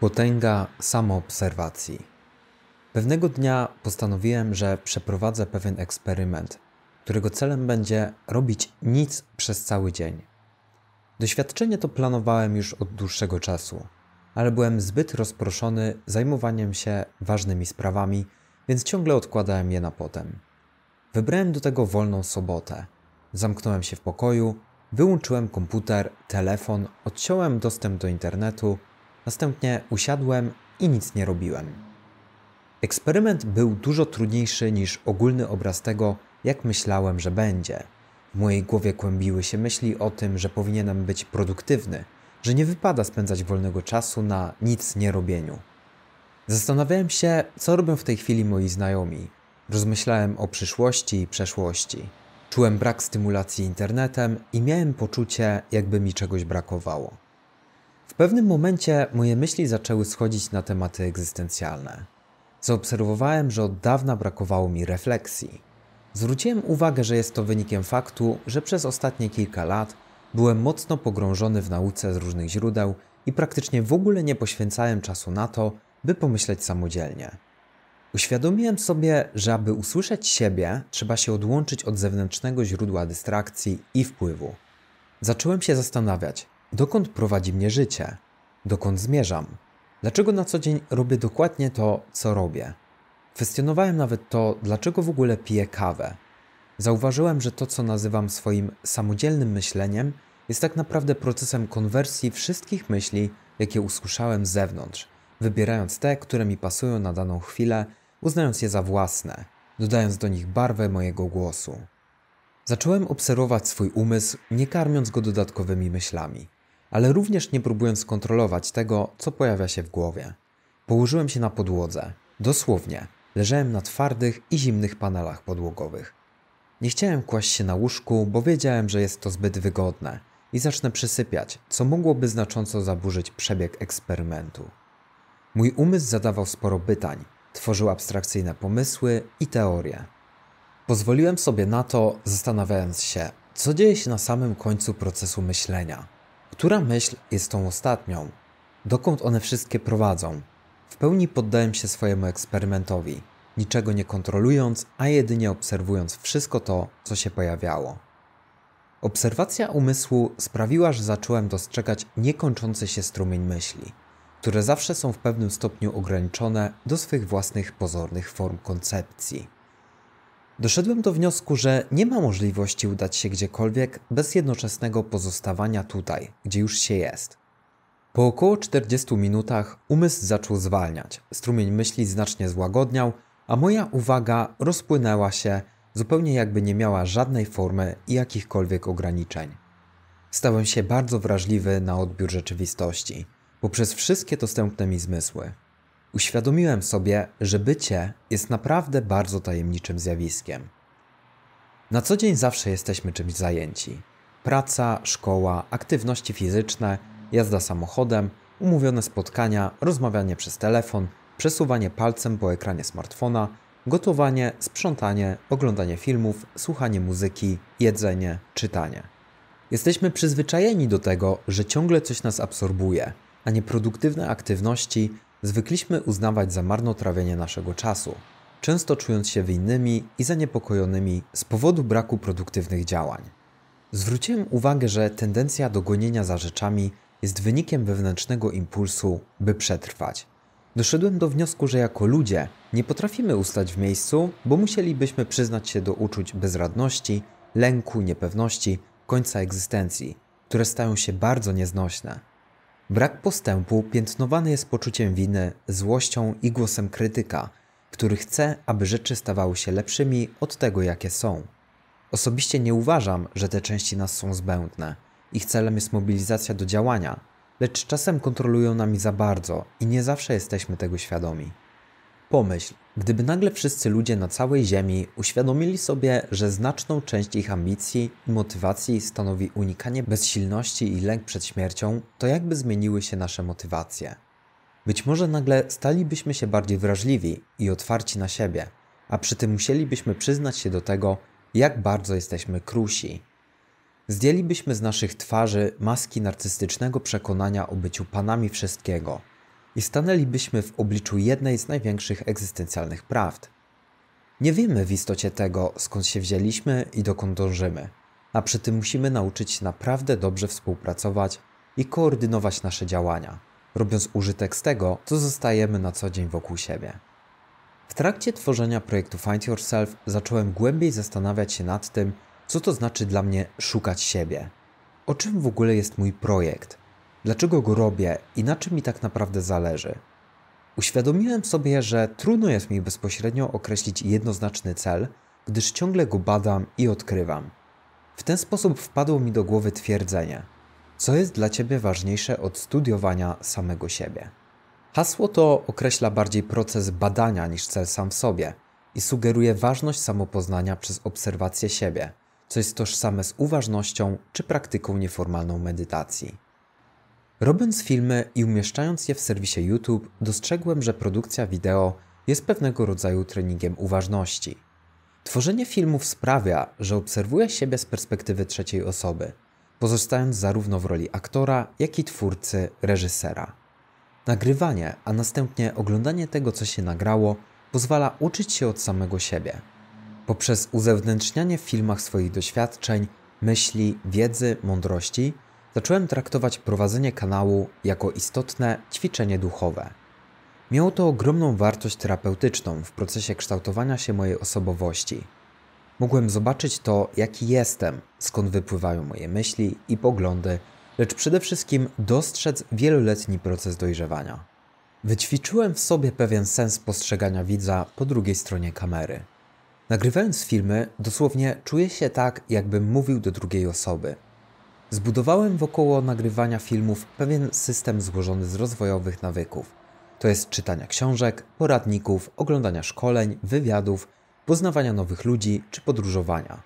Potęga samoobserwacji. Pewnego dnia postanowiłem, że przeprowadzę pewien eksperyment, którego celem będzie robić nic przez cały dzień. Doświadczenie to planowałem już od dłuższego czasu, ale byłem zbyt rozproszony zajmowaniem się ważnymi sprawami, więc ciągle odkładałem je na potem. Wybrałem do tego wolną sobotę. Zamknąłem się w pokoju, wyłączyłem komputer, telefon, odciąłem dostęp do internetu Następnie usiadłem i nic nie robiłem. Eksperyment był dużo trudniejszy niż ogólny obraz tego, jak myślałem, że będzie. W mojej głowie kłębiły się myśli o tym, że powinienem być produktywny, że nie wypada spędzać wolnego czasu na nic nie robieniu. Zastanawiałem się, co robią w tej chwili moi znajomi. Rozmyślałem o przyszłości i przeszłości. Czułem brak stymulacji internetem i miałem poczucie, jakby mi czegoś brakowało. W pewnym momencie moje myśli zaczęły schodzić na tematy egzystencjalne. Zaobserwowałem, że od dawna brakowało mi refleksji. Zwróciłem uwagę, że jest to wynikiem faktu, że przez ostatnie kilka lat byłem mocno pogrążony w nauce z różnych źródeł i praktycznie w ogóle nie poświęcałem czasu na to, by pomyśleć samodzielnie. Uświadomiłem sobie, że aby usłyszeć siebie, trzeba się odłączyć od zewnętrznego źródła dystrakcji i wpływu. Zacząłem się zastanawiać, dokąd prowadzi mnie życie, dokąd zmierzam, dlaczego na co dzień robię dokładnie to, co robię. Kwestionowałem nawet to, dlaczego w ogóle piję kawę. Zauważyłem, że to, co nazywam swoim samodzielnym myśleniem, jest tak naprawdę procesem konwersji wszystkich myśli, jakie usłyszałem z zewnątrz, wybierając te, które mi pasują na daną chwilę, uznając je za własne, dodając do nich barwę mojego głosu. Zacząłem obserwować swój umysł, nie karmiąc go dodatkowymi myślami ale również nie próbując kontrolować tego, co pojawia się w głowie. Położyłem się na podłodze. Dosłownie, leżałem na twardych i zimnych panelach podłogowych. Nie chciałem kłaść się na łóżku, bo wiedziałem, że jest to zbyt wygodne i zacznę przysypiać, co mogłoby znacząco zaburzyć przebieg eksperymentu. Mój umysł zadawał sporo pytań, tworzył abstrakcyjne pomysły i teorie. Pozwoliłem sobie na to, zastanawiając się, co dzieje się na samym końcu procesu myślenia. Która myśl jest tą ostatnią? Dokąd one wszystkie prowadzą? W pełni poddałem się swojemu eksperymentowi, niczego nie kontrolując, a jedynie obserwując wszystko to, co się pojawiało. Obserwacja umysłu sprawiła, że zacząłem dostrzegać niekończący się strumień myśli, które zawsze są w pewnym stopniu ograniczone do swych własnych pozornych form koncepcji. Doszedłem do wniosku, że nie ma możliwości udać się gdziekolwiek bez jednoczesnego pozostawania tutaj, gdzie już się jest. Po około 40 minutach umysł zaczął zwalniać, strumień myśli znacznie złagodniał, a moja uwaga rozpłynęła się, zupełnie jakby nie miała żadnej formy i jakichkolwiek ograniczeń. Stałem się bardzo wrażliwy na odbiór rzeczywistości, poprzez wszystkie dostępne mi zmysły uświadomiłem sobie, że bycie jest naprawdę bardzo tajemniczym zjawiskiem. Na co dzień zawsze jesteśmy czymś zajęci. Praca, szkoła, aktywności fizyczne, jazda samochodem, umówione spotkania, rozmawianie przez telefon, przesuwanie palcem po ekranie smartfona, gotowanie, sprzątanie, oglądanie filmów, słuchanie muzyki, jedzenie, czytanie. Jesteśmy przyzwyczajeni do tego, że ciągle coś nas absorbuje, a nieproduktywne aktywności zwykliśmy uznawać za marnotrawienie naszego czasu, często czując się winnymi i zaniepokojonymi z powodu braku produktywnych działań. Zwróciłem uwagę, że tendencja do gonienia za rzeczami jest wynikiem wewnętrznego impulsu, by przetrwać. Doszedłem do wniosku, że jako ludzie nie potrafimy ustać w miejscu, bo musielibyśmy przyznać się do uczuć bezradności, lęku, niepewności, końca egzystencji, które stają się bardzo nieznośne. Brak postępu piętnowany jest poczuciem winy, złością i głosem krytyka, który chce, aby rzeczy stawały się lepszymi od tego, jakie są. Osobiście nie uważam, że te części nas są zbędne. Ich celem jest mobilizacja do działania, lecz czasem kontrolują nami za bardzo i nie zawsze jesteśmy tego świadomi. Pomyśl, gdyby nagle wszyscy ludzie na całej Ziemi uświadomili sobie, że znaczną część ich ambicji i motywacji stanowi unikanie bezsilności i lęk przed śmiercią, to jakby zmieniły się nasze motywacje. Być może nagle stalibyśmy się bardziej wrażliwi i otwarci na siebie, a przy tym musielibyśmy przyznać się do tego, jak bardzo jesteśmy krusi. Zdjęlibyśmy z naszych twarzy maski narcystycznego przekonania o byciu panami wszystkiego – i stanęlibyśmy w obliczu jednej z największych egzystencjalnych prawd. Nie wiemy w istocie tego, skąd się wzięliśmy i dokąd dążymy, a przy tym musimy nauczyć się naprawdę dobrze współpracować i koordynować nasze działania, robiąc użytek z tego, co zostajemy na co dzień wokół siebie. W trakcie tworzenia projektu Find Yourself zacząłem głębiej zastanawiać się nad tym, co to znaczy dla mnie szukać siebie. O czym w ogóle jest mój projekt? dlaczego go robię i na czym mi tak naprawdę zależy. Uświadomiłem sobie, że trudno jest mi bezpośrednio określić jednoznaczny cel, gdyż ciągle go badam i odkrywam. W ten sposób wpadło mi do głowy twierdzenie: co jest dla ciebie ważniejsze od studiowania samego siebie? Hasło to określa bardziej proces badania niż cel sam w sobie i sugeruje ważność samopoznania przez obserwację siebie, co jest tożsame z uważnością czy praktyką nieformalną medytacji. Robiąc filmy i umieszczając je w serwisie YouTube, dostrzegłem, że produkcja wideo jest pewnego rodzaju treningiem uważności. Tworzenie filmów sprawia, że obserwuje siebie z perspektywy trzeciej osoby, pozostając zarówno w roli aktora, jak i twórcy, reżysera. Nagrywanie, a następnie oglądanie tego, co się nagrało, pozwala uczyć się od samego siebie. Poprzez uzewnętrznianie w filmach swoich doświadczeń, myśli, wiedzy, mądrości – zacząłem traktować prowadzenie kanału jako istotne ćwiczenie duchowe. Miało to ogromną wartość terapeutyczną w procesie kształtowania się mojej osobowości. Mogłem zobaczyć to, jaki jestem, skąd wypływają moje myśli i poglądy, lecz przede wszystkim dostrzec wieloletni proces dojrzewania. Wyćwiczyłem w sobie pewien sens postrzegania widza po drugiej stronie kamery. Nagrywając filmy, dosłownie czuję się tak, jakbym mówił do drugiej osoby – Zbudowałem wokoło nagrywania filmów pewien system złożony z rozwojowych nawyków. To jest czytania książek, poradników, oglądania szkoleń, wywiadów, poznawania nowych ludzi czy podróżowania.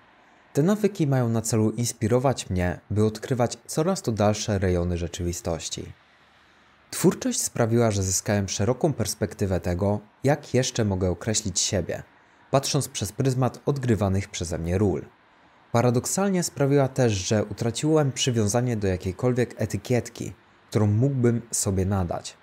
Te nawyki mają na celu inspirować mnie, by odkrywać coraz to dalsze rejony rzeczywistości. Twórczość sprawiła, że zyskałem szeroką perspektywę tego, jak jeszcze mogę określić siebie, patrząc przez pryzmat odgrywanych przeze mnie ról. Paradoksalnie sprawiła też, że utraciłem przywiązanie do jakiejkolwiek etykietki, którą mógłbym sobie nadać.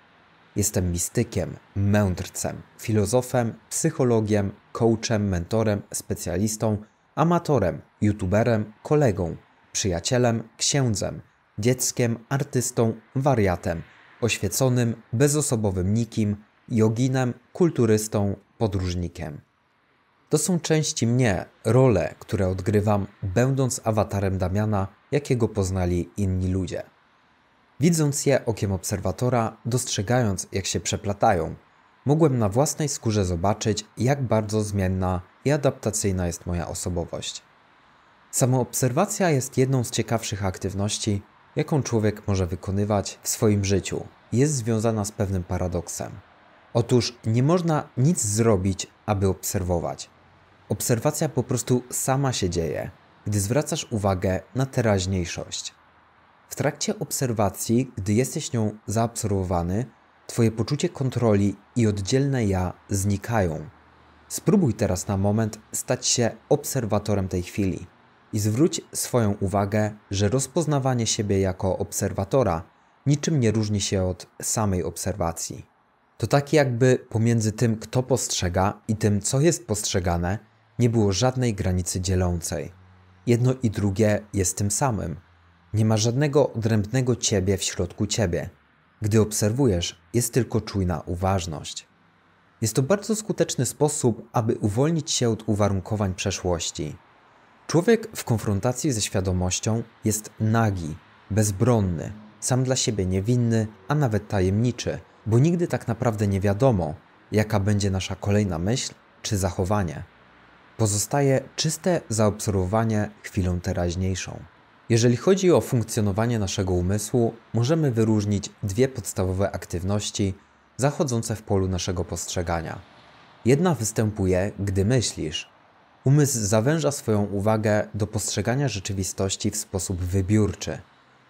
Jestem mistykiem, mędrcem, filozofem, psychologiem, coachem, mentorem, specjalistą, amatorem, youtuberem, kolegą, przyjacielem, księdzem, dzieckiem, artystą, wariatem, oświeconym, bezosobowym nikim, joginem, kulturystą, podróżnikiem. To są części mnie, role, które odgrywam, będąc awatarem Damiana, jakiego poznali inni ludzie. Widząc je okiem obserwatora, dostrzegając jak się przeplatają, mogłem na własnej skórze zobaczyć, jak bardzo zmienna i adaptacyjna jest moja osobowość. Samoobserwacja jest jedną z ciekawszych aktywności, jaką człowiek może wykonywać w swoim życiu. Jest związana z pewnym paradoksem. Otóż nie można nic zrobić, aby obserwować. Obserwacja po prostu sama się dzieje, gdy zwracasz uwagę na teraźniejszość. W trakcie obserwacji, gdy jesteś nią zaabsorbowany, Twoje poczucie kontroli i oddzielne ja znikają. Spróbuj teraz na moment stać się obserwatorem tej chwili i zwróć swoją uwagę, że rozpoznawanie siebie jako obserwatora niczym nie różni się od samej obserwacji. To tak jakby pomiędzy tym, kto postrzega i tym, co jest postrzegane, nie było żadnej granicy dzielącej. Jedno i drugie jest tym samym. Nie ma żadnego odrębnego ciebie w środku ciebie. Gdy obserwujesz, jest tylko czujna uważność. Jest to bardzo skuteczny sposób, aby uwolnić się od uwarunkowań przeszłości. Człowiek w konfrontacji ze świadomością jest nagi, bezbronny, sam dla siebie niewinny, a nawet tajemniczy, bo nigdy tak naprawdę nie wiadomo, jaka będzie nasza kolejna myśl czy zachowanie. Pozostaje czyste zaobserwowanie chwilą teraźniejszą. Jeżeli chodzi o funkcjonowanie naszego umysłu, możemy wyróżnić dwie podstawowe aktywności zachodzące w polu naszego postrzegania. Jedna występuje, gdy myślisz. Umysł zawęża swoją uwagę do postrzegania rzeczywistości w sposób wybiórczy.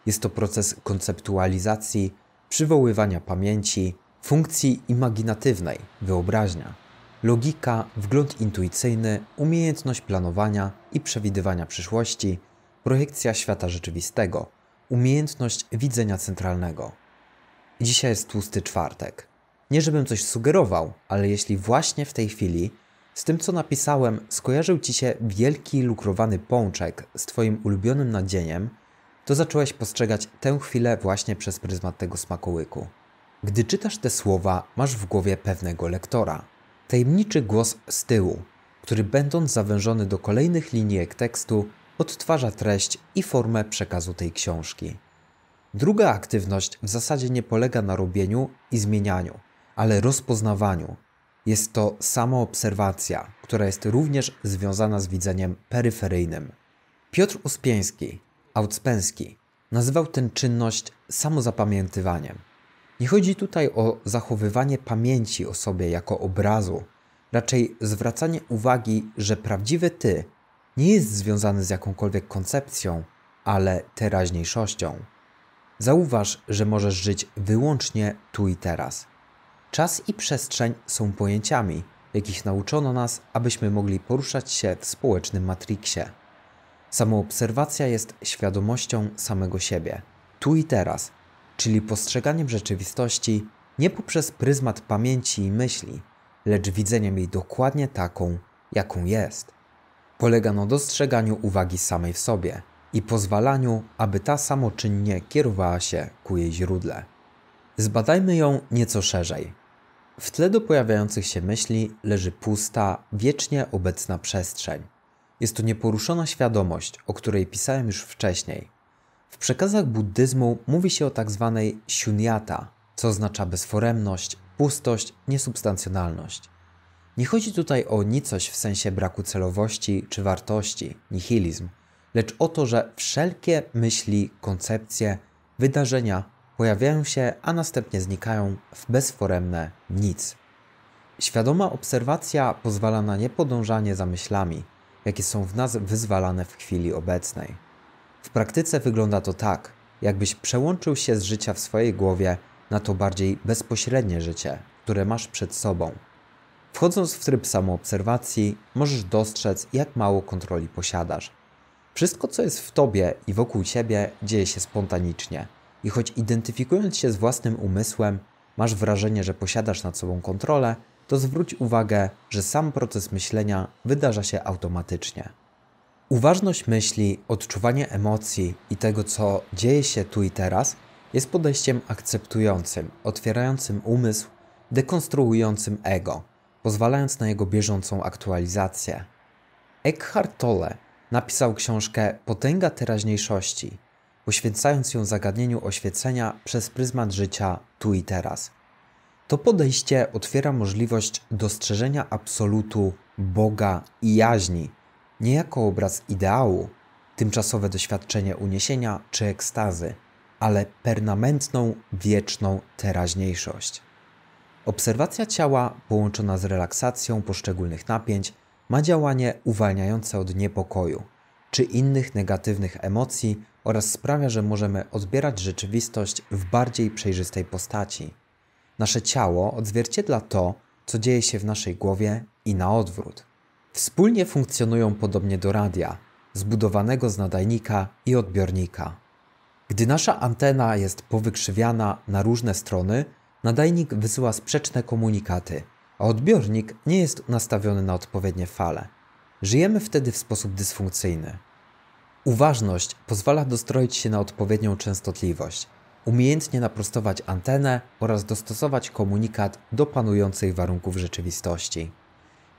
Jest to proces konceptualizacji, przywoływania pamięci, funkcji imaginatywnej, wyobraźnia logika, wgląd intuicyjny, umiejętność planowania i przewidywania przyszłości, projekcja świata rzeczywistego, umiejętność widzenia centralnego. Dzisiaj jest tłusty czwartek. Nie żebym coś sugerował, ale jeśli właśnie w tej chwili z tym co napisałem skojarzył Ci się wielki lukrowany pączek z Twoim ulubionym nadzieniem, to zacząłeś postrzegać tę chwilę właśnie przez pryzmat tego smakołyku. Gdy czytasz te słowa, masz w głowie pewnego lektora – Tajemniczy głos z tyłu, który będąc zawężony do kolejnych linijek tekstu, odtwarza treść i formę przekazu tej książki. Druga aktywność w zasadzie nie polega na robieniu i zmienianiu, ale rozpoznawaniu. Jest to samoobserwacja, która jest również związana z widzeniem peryferyjnym. Piotr Uspieński, Aucpenski, nazywał tę czynność samozapamiętywaniem. Nie chodzi tutaj o zachowywanie pamięci o sobie jako obrazu, raczej zwracanie uwagi, że prawdziwy ty nie jest związany z jakąkolwiek koncepcją, ale teraźniejszością. Zauważ, że możesz żyć wyłącznie tu i teraz. Czas i przestrzeń są pojęciami, jakich nauczono nas, abyśmy mogli poruszać się w społecznym matriksie. Samoobserwacja jest świadomością samego siebie, tu i teraz, czyli postrzeganiem rzeczywistości nie poprzez pryzmat pamięci i myśli, lecz widzeniem jej dokładnie taką, jaką jest. Polega na dostrzeganiu uwagi samej w sobie i pozwalaniu, aby ta samoczynnie kierowała się ku jej źródle. Zbadajmy ją nieco szerzej. W tle do pojawiających się myśli leży pusta, wiecznie obecna przestrzeń. Jest to nieporuszona świadomość, o której pisałem już wcześniej – w przekazach buddyzmu mówi się o tak zwanej shunyata, co oznacza bezforemność, pustość, niesubstancjonalność. Nie chodzi tutaj o nicość w sensie braku celowości czy wartości, nihilizm, lecz o to, że wszelkie myśli, koncepcje, wydarzenia pojawiają się, a następnie znikają w bezforemne nic. Świadoma obserwacja pozwala na niepodążanie za myślami, jakie są w nas wyzwalane w chwili obecnej. W praktyce wygląda to tak, jakbyś przełączył się z życia w swojej głowie na to bardziej bezpośrednie życie, które masz przed sobą. Wchodząc w tryb samoobserwacji, możesz dostrzec, jak mało kontroli posiadasz. Wszystko, co jest w tobie i wokół ciebie, dzieje się spontanicznie. I choć identyfikując się z własnym umysłem, masz wrażenie, że posiadasz nad sobą kontrolę, to zwróć uwagę, że sam proces myślenia wydarza się automatycznie. Uważność myśli, odczuwanie emocji i tego, co dzieje się tu i teraz, jest podejściem akceptującym, otwierającym umysł, dekonstruującym ego, pozwalając na jego bieżącą aktualizację. Eckhart Tolle napisał książkę Potęga teraźniejszości, poświęcając ją zagadnieniu oświecenia przez pryzmat życia tu i teraz. To podejście otwiera możliwość dostrzeżenia absolutu Boga i jaźni nie jako obraz ideału, tymczasowe doświadczenie uniesienia czy ekstazy, ale permanentną, wieczną teraźniejszość. Obserwacja ciała połączona z relaksacją poszczególnych napięć ma działanie uwalniające od niepokoju czy innych negatywnych emocji oraz sprawia, że możemy odbierać rzeczywistość w bardziej przejrzystej postaci. Nasze ciało odzwierciedla to, co dzieje się w naszej głowie i na odwrót. Wspólnie funkcjonują podobnie do radia, zbudowanego z nadajnika i odbiornika. Gdy nasza antena jest powykrzywiana na różne strony, nadajnik wysyła sprzeczne komunikaty, a odbiornik nie jest nastawiony na odpowiednie fale. Żyjemy wtedy w sposób dysfunkcyjny. Uważność pozwala dostroić się na odpowiednią częstotliwość, umiejętnie naprostować antenę oraz dostosować komunikat do panujących warunków rzeczywistości.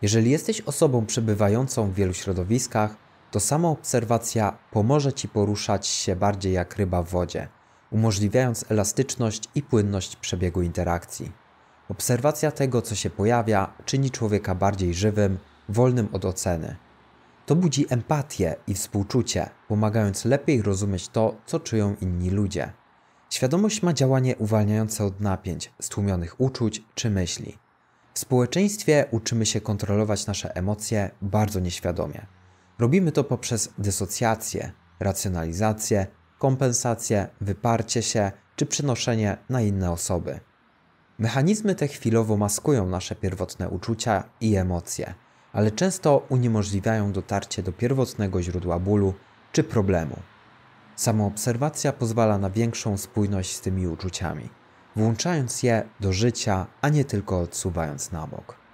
Jeżeli jesteś osobą przebywającą w wielu środowiskach, to sama obserwacja pomoże Ci poruszać się bardziej jak ryba w wodzie, umożliwiając elastyczność i płynność przebiegu interakcji. Obserwacja tego, co się pojawia, czyni człowieka bardziej żywym, wolnym od oceny. To budzi empatię i współczucie, pomagając lepiej rozumieć to, co czują inni ludzie. Świadomość ma działanie uwalniające od napięć, stłumionych uczuć czy myśli. W społeczeństwie uczymy się kontrolować nasze emocje bardzo nieświadomie. Robimy to poprzez dysocjację, racjonalizację, kompensację, wyparcie się czy przenoszenie na inne osoby. Mechanizmy te chwilowo maskują nasze pierwotne uczucia i emocje, ale często uniemożliwiają dotarcie do pierwotnego źródła bólu czy problemu. Samoobserwacja pozwala na większą spójność z tymi uczuciami włączając je do życia, a nie tylko odsuwając na bok.